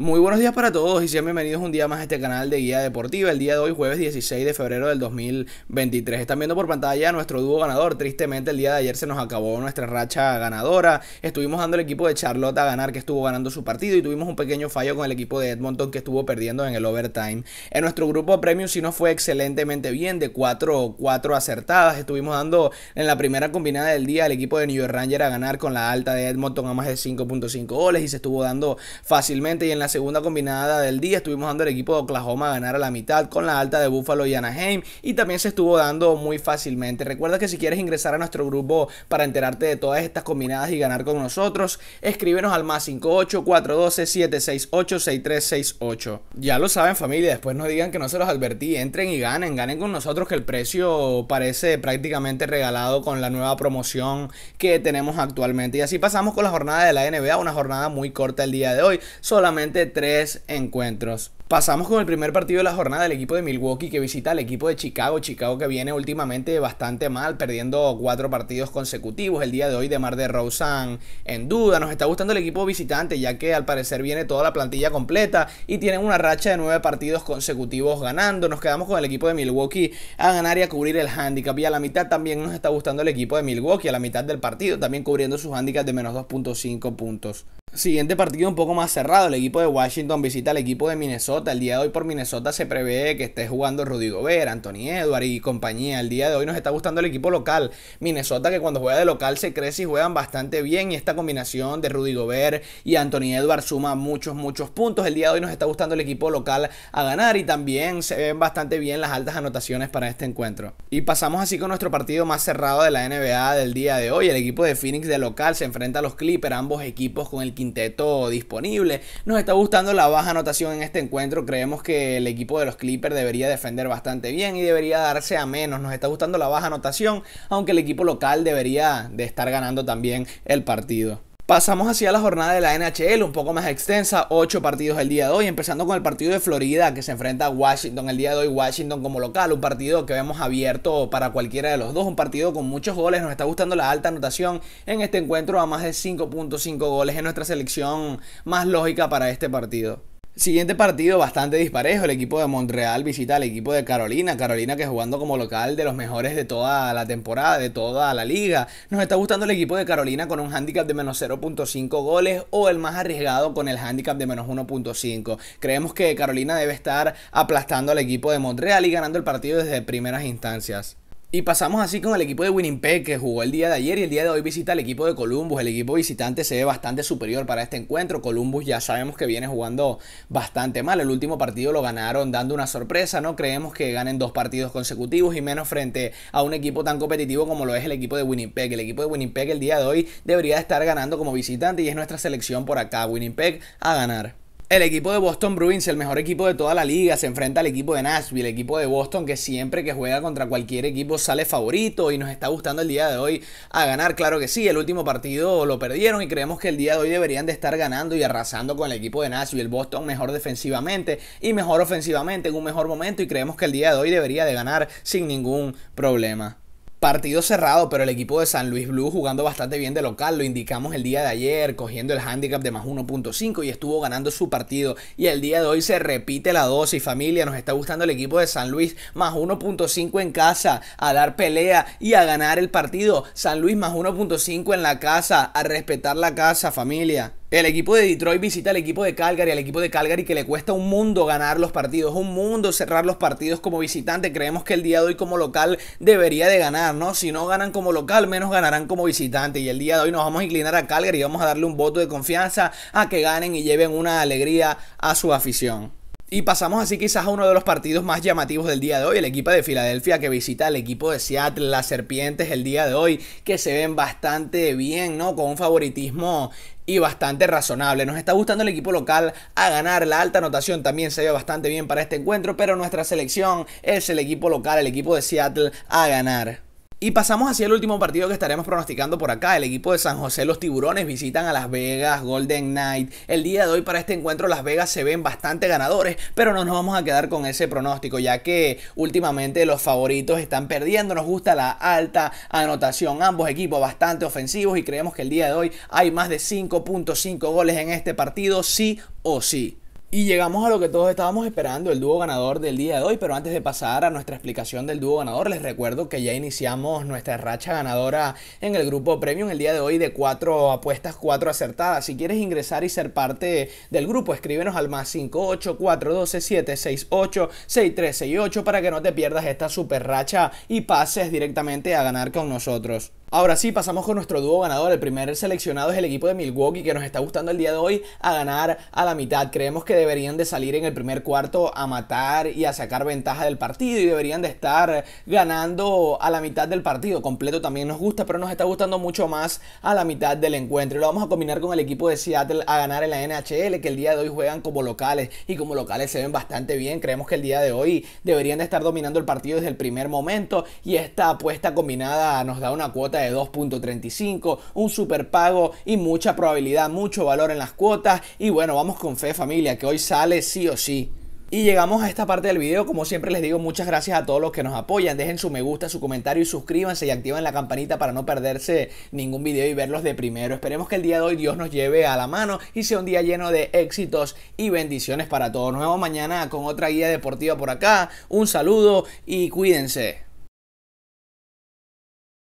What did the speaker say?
Muy buenos días para todos y sean bienvenidos un día más a este canal de Guía Deportiva. El día de hoy, jueves 16 de febrero del 2023. Están viendo por pantalla nuestro dúo ganador. Tristemente, el día de ayer se nos acabó nuestra racha ganadora. Estuvimos dando el equipo de Charlotte a ganar, que estuvo ganando su partido, y tuvimos un pequeño fallo con el equipo de Edmonton, que estuvo perdiendo en el overtime. En nuestro grupo premium, sí nos fue excelentemente bien, de 4, 4 acertadas. Estuvimos dando en la primera combinada del día al equipo de New York a ganar con la alta de Edmonton a más de 5.5 goles, y se estuvo dando fácilmente. Y en la segunda combinada del día estuvimos dando el equipo de Oklahoma a ganar a la mitad con la alta de Buffalo y Anaheim y también se estuvo dando muy fácilmente. Recuerda que si quieres ingresar a nuestro grupo para enterarte de todas estas combinadas y ganar con nosotros, escríbenos al más 58 412 768 6368. Ya lo saben familia, después no digan que no se los advertí, entren y ganen, ganen con nosotros que el precio parece prácticamente regalado con la nueva promoción que tenemos actualmente. Y así pasamos con la jornada de la NBA, una jornada muy corta el día de hoy, solamente tres encuentros. Pasamos con el primer partido de la jornada del equipo de Milwaukee que visita al equipo de Chicago. Chicago que viene últimamente bastante mal, perdiendo cuatro partidos consecutivos. El día de hoy de Mar de Roseanne en duda. Nos está gustando el equipo visitante ya que al parecer viene toda la plantilla completa y tienen una racha de nueve partidos consecutivos ganando. Nos quedamos con el equipo de Milwaukee a ganar y a cubrir el handicap. Y a la mitad también nos está gustando el equipo de Milwaukee, a la mitad del partido, también cubriendo sus handicaps de menos 2.5 puntos. Siguiente partido un poco más cerrado. El equipo de Washington visita al equipo de Minnesota. El día de hoy por Minnesota se prevé que esté jugando Rudy Gobert, Anthony Edward y compañía. El día de hoy nos está gustando el equipo local. Minnesota que cuando juega de local se crece y juegan bastante bien. Y esta combinación de Rudy Gobert y Anthony Edward suma muchos, muchos puntos. El día de hoy nos está gustando el equipo local a ganar. Y también se ven bastante bien las altas anotaciones para este encuentro. Y pasamos así con nuestro partido más cerrado de la NBA del día de hoy. El equipo de Phoenix de local se enfrenta a los Clippers. Ambos equipos con el quinto quinteto disponible. Nos está gustando la baja anotación en este encuentro. Creemos que el equipo de los Clippers debería defender bastante bien y debería darse a menos. Nos está gustando la baja anotación, aunque el equipo local debería de estar ganando también el partido. Pasamos hacia la jornada de la NHL, un poco más extensa, 8 partidos el día de hoy, empezando con el partido de Florida que se enfrenta a Washington el día de hoy, Washington como local, un partido que vemos abierto para cualquiera de los dos, un partido con muchos goles, nos está gustando la alta anotación en este encuentro a más de 5.5 goles, es nuestra selección más lógica para este partido. Siguiente partido bastante disparejo. El equipo de Montreal visita al equipo de Carolina. Carolina que jugando como local de los mejores de toda la temporada, de toda la liga. Nos está gustando el equipo de Carolina con un handicap de menos 0.5 goles o el más arriesgado con el handicap de menos 1.5. Creemos que Carolina debe estar aplastando al equipo de Montreal y ganando el partido desde primeras instancias. Y pasamos así con el equipo de Winnipeg que jugó el día de ayer y el día de hoy visita al equipo de Columbus. El equipo visitante se ve bastante superior para este encuentro. Columbus ya sabemos que viene jugando bastante mal. El último partido lo ganaron dando una sorpresa. No creemos que ganen dos partidos consecutivos y menos frente a un equipo tan competitivo como lo es el equipo de Winnipeg. El equipo de Winnipeg el día de hoy debería estar ganando como visitante y es nuestra selección por acá. Winnipeg a ganar. El equipo de Boston Bruins, el mejor equipo de toda la liga, se enfrenta al equipo de Nashville, el equipo de Boston que siempre que juega contra cualquier equipo sale favorito y nos está gustando el día de hoy a ganar, claro que sí, el último partido lo perdieron y creemos que el día de hoy deberían de estar ganando y arrasando con el equipo de Nashville, el Boston mejor defensivamente y mejor ofensivamente en un mejor momento y creemos que el día de hoy debería de ganar sin ningún problema. Partido cerrado, pero el equipo de San Luis Blue jugando bastante bien de local, lo indicamos el día de ayer, cogiendo el handicap de más 1.5 y estuvo ganando su partido. Y el día de hoy se repite la dosis, familia, nos está gustando el equipo de San Luis, más 1.5 en casa, a dar pelea y a ganar el partido. San Luis más 1.5 en la casa, a respetar la casa, familia. El equipo de Detroit visita al equipo de Calgary, al equipo de Calgary que le cuesta un mundo ganar los partidos, un mundo cerrar los partidos como visitante. Creemos que el día de hoy como local debería de ganar, ¿no? Si no ganan como local, menos ganarán como visitante. Y el día de hoy nos vamos a inclinar a Calgary y vamos a darle un voto de confianza a que ganen y lleven una alegría a su afición. Y pasamos así quizás a uno de los partidos más llamativos del día de hoy, el equipo de Filadelfia que visita al equipo de Seattle, las Serpientes el día de hoy, que se ven bastante bien, ¿no? Con un favoritismo y bastante razonable. Nos está gustando el equipo local a ganar. La alta anotación también se ve bastante bien para este encuentro, pero nuestra selección es el equipo local, el equipo de Seattle a ganar. Y pasamos hacia el último partido que estaremos pronosticando por acá. El equipo de San José, los tiburones, visitan a Las Vegas, Golden Knight. El día de hoy para este encuentro Las Vegas se ven bastante ganadores, pero no nos vamos a quedar con ese pronóstico, ya que últimamente los favoritos están perdiendo. Nos gusta la alta anotación. Ambos equipos bastante ofensivos y creemos que el día de hoy hay más de 5.5 goles en este partido, sí o sí. Y llegamos a lo que todos estábamos esperando, el dúo ganador del día de hoy, pero antes de pasar a nuestra explicación del dúo ganador, les recuerdo que ya iniciamos nuestra racha ganadora en el grupo Premium el día de hoy de cuatro apuestas, cuatro acertadas. Si quieres ingresar y ser parte del grupo, escríbenos al más 58412-768-6368 para que no te pierdas esta super racha y pases directamente a ganar con nosotros. Ahora sí, pasamos con nuestro dúo ganador. El primer seleccionado es el equipo de Milwaukee que nos está gustando el día de hoy a ganar a la mitad. Creemos que deberían de salir en el primer cuarto a matar y a sacar ventaja del partido y deberían de estar ganando a la mitad del partido. Completo también nos gusta, pero nos está gustando mucho más a la mitad del encuentro. Y lo vamos a combinar con el equipo de Seattle a ganar en la NHL que el día de hoy juegan como locales y como locales se ven bastante bien. Creemos que el día de hoy deberían de estar dominando el partido desde el primer momento y esta apuesta combinada nos da una cuota de 2.35, un super pago y mucha probabilidad, mucho valor en las cuotas. Y bueno, vamos con fe familia, que hoy sale sí o sí. Y llegamos a esta parte del video, como siempre les digo muchas gracias a todos los que nos apoyan, dejen su me gusta, su comentario y suscríbanse y activen la campanita para no perderse ningún video y verlos de primero. Esperemos que el día de hoy Dios nos lleve a la mano y sea un día lleno de éxitos y bendiciones para todos. Nos vemos mañana con otra guía deportiva por acá, un saludo y cuídense.